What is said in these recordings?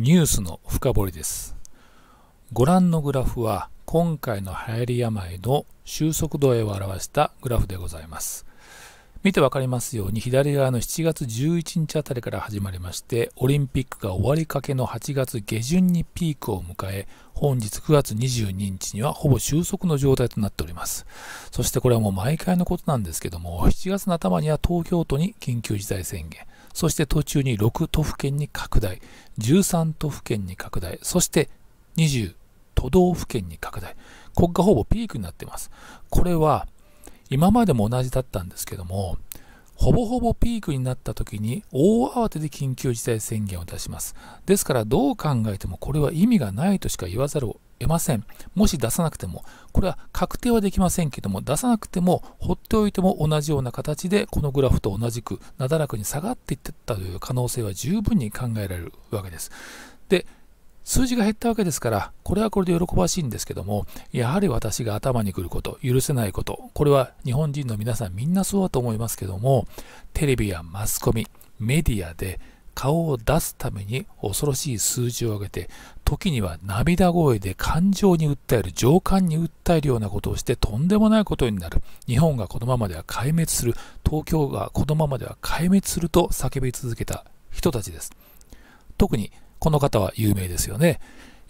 ニュースの深掘りです。ご覧のグラフは今回の流行り病の収束度合いを表したグラフでございます。見てわかりますように左側の7月11日あたりから始まりましてオリンピックが終わりかけの8月下旬にピークを迎え本日9月22日にはほぼ収束の状態となっておりますそしてこれはもう毎回のことなんですけども7月の頭には東京都に緊急事態宣言そして途中に6都府県に拡大、13都府県に拡大、そして20都道府県に拡大。国家ほぼピークになっています。これは今までも同じだったんですけども、ほぼほぼピークになった時に大慌てで緊急事態宣言を出します。ですからどう考えてもこれは意味がないとしか言わざるを得ません。もし出さなくても、これは確定はできませんけども、出さなくても、放っておいても同じような形で、このグラフと同じく、なだらかに下がっていってったという可能性は十分に考えられるわけです。で、数字が減ったわけですから、これはこれで喜ばしいんですけども、やはり私が頭にくること、許せないこと、これは日本人の皆さんみんなそうだと思いますけども、テレビやマスコミ、メディアで、顔を出すために恐ろしい数字を上げて、時には涙声で感情に訴える、上官に訴えるようなことをしてとんでもないことになる。日本がこのままでは壊滅する。東京がこのままでは壊滅すると叫び続けた人たちです。特にこの方は有名ですよね。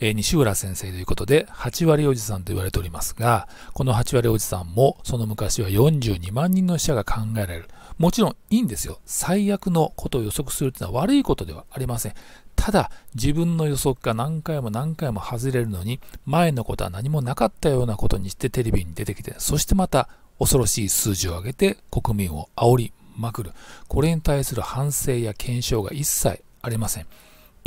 西浦先生ということで、8割おじさんと言われておりますが、この8割おじさんも、その昔は42万人の死者が考えられる。もちろんいいんですよ。最悪のことを予測するというのは悪いことではありません。ただ、自分の予測が何回も何回も外れるのに、前のことは何もなかったようなことにしてテレビに出てきて、そしてまた恐ろしい数字を上げて国民を煽りまくる。これに対する反省や検証が一切ありません。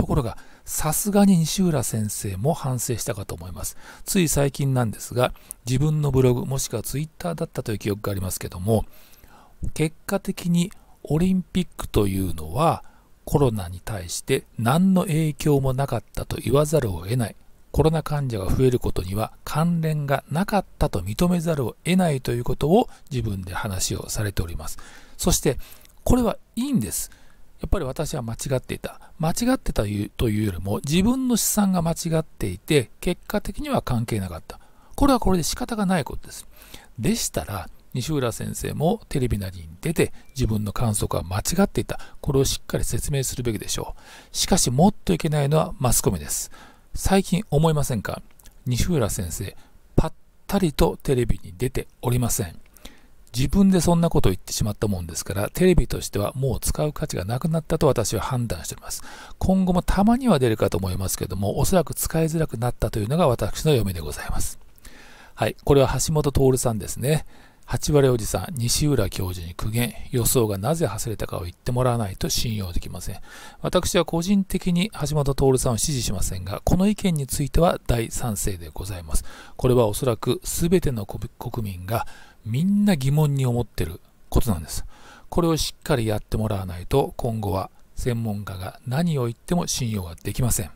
ところが、さすがに西浦先生も反省したかと思います。つい最近なんですが、自分のブログ、もしくはツイッターだったという記憶がありますけども、結果的にオリンピックというのは、コロナに対して何の影響もなかったと言わざるを得ない。コロナ患者が増えることには関連がなかったと認めざるを得ないということを自分で話をされております。そして、これはいいんです。やっぱり私は間違っていた。間違ってたというよりも、自分の試算が間違っていて、結果的には関係なかった。これはこれで仕方がないことです。でしたら、西浦先生もテレビなりに出て自分の観測は間違っていた。これをしっかり説明するべきでしょう。しかしもっといけないのはマスコミです。最近思いませんか西浦先生、ぱったりとテレビに出ておりません。自分でそんなことを言ってしまったもんですから、テレビとしてはもう使う価値がなくなったと私は判断しております。今後もたまには出るかと思いますけども、おそらく使いづらくなったというのが私の読みでございます。はい、これは橋本徹さんですね。八割おじさん、西浦教授に苦言、予想がなぜ外れたかを言ってもらわないと信用できません。私は個人的に橋本徹さんを支持しませんが、この意見については大賛成でございます。これはおそらく全ての国民がみんな疑問に思ってることなんです。これをしっかりやってもらわないと今後は専門家が何を言っても信用ができません。